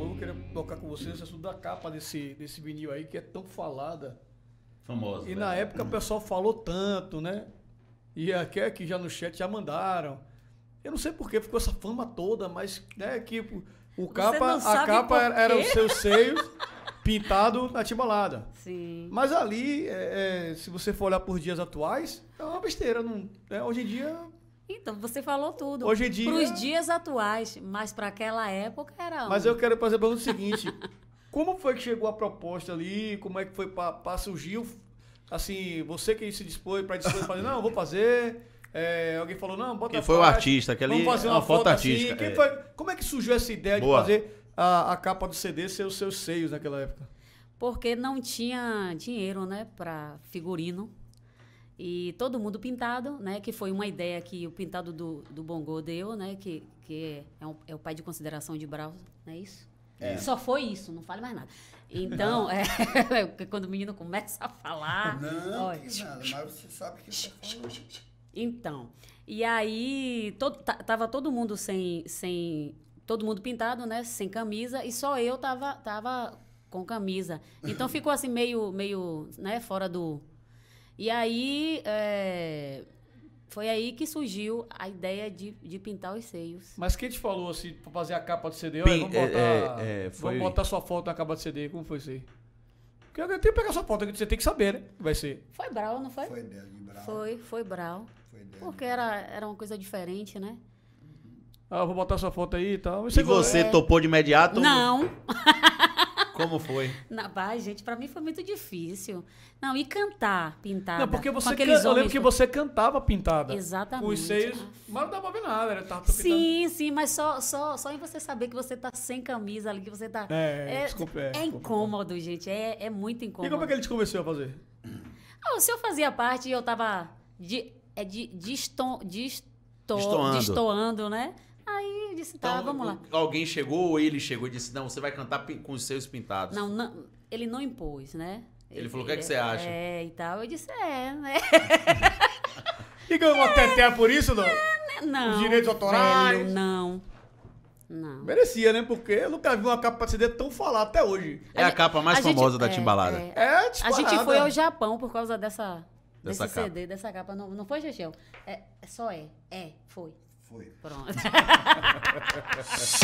falou, eu queria tocar com vocês esse assunto da capa desse, desse vinil aí, que é tão falada. Famosa. E né? na época o pessoal falou tanto, né? E aqui, é que já no chat já mandaram. Eu não sei por que ficou essa fama toda, mas né, que o capa, a capa era, era os seus seios pintado na timbalada. Sim. Mas ali, é, é, se você for olhar por dias atuais, é uma besteira. Não, é, hoje em dia então, você falou tudo. Hoje em dia. Para os dias atuais, mas para aquela época era. Mas eu quero fazer para o seguinte: como foi que chegou a proposta ali? Como é que foi para surgir? Assim, você que se dispôs para dispor, fazer, não, vou fazer. É, alguém falou, não, bota Quem foi parte, o artista, aquele. Vamos fazer é uma, uma foto, foto assim. artística. Assim. É. Foi, como é que surgiu essa ideia Boa. de fazer a, a, capa do CD ser os seus seios naquela época? Porque não tinha dinheiro, né, para figurino. E todo mundo pintado, né? Que foi uma ideia que o pintado do, do Bongô deu, né? Que, que é, um, é o pai de consideração de Brau, não é isso? É. é. Só foi isso, não fale mais nada. Então, é, quando o menino começa a falar. Não, que nada, mas você sabe que tá Então, e aí todo, tava todo mundo sem, sem. Todo mundo pintado, né? Sem camisa, e só eu tava, tava com camisa. Então ficou assim, meio, meio, né, fora do e aí. É, foi aí que surgiu a ideia de, de pintar os seios. Mas quem te falou assim, pra fazer a capa do CD? Pin, vamos, é, botar, é, é, foi... vamos botar sua foto na capa do CD. Como foi isso aí? Porque eu tenho que pegar sua foto aqui, você tem que saber, né? Vai ser. Foi Brau, não foi? Foi Brau. Foi, foi Brau. Foi Porque era, era uma coisa diferente, né? Ah, eu vou botar sua foto aí e tal. e você é... topou de imediato? Não. Como foi? Na, gente, para mim foi muito difícil. Não, e cantar pintada. Não, porque você can... Eu lembro que você cantava pintada. Exatamente. Com os seios, mas não dava pra ver nada, era tava Sim, pintando. sim, mas só, só, só em você saber que você tá sem camisa ali, que você tá. É, é, desculpa, é, é incômodo, gente. É, é muito incômodo. E como é que ele te convenceu a fazer? Ah, o senhor fazia parte, e eu tava. De, é de, de, eston, de destoando. destoando, né? Aí disse, tá, então, vamos lá. Alguém chegou ou ele chegou e disse, não, você vai cantar com os seus pintados. Não, não ele não impôs, né? Ele, ele falou, o que, é que você acha? É, e tal. Eu disse, é, né? e ganhou uma é, teté por isso, não? É, né? não. Os direitos autorais? Velho, não. Não. Merecia, né? Porque eu nunca vi uma capa de CD tão falar até hoje. É a, a capa mais a famosa gente, da é, Timbalada. É, é A gente foi ao Japão por causa dessa, dessa desse capa. CD, dessa capa. Não, não foi, Chechel? É, só é. É, foi. Foi. Pronto.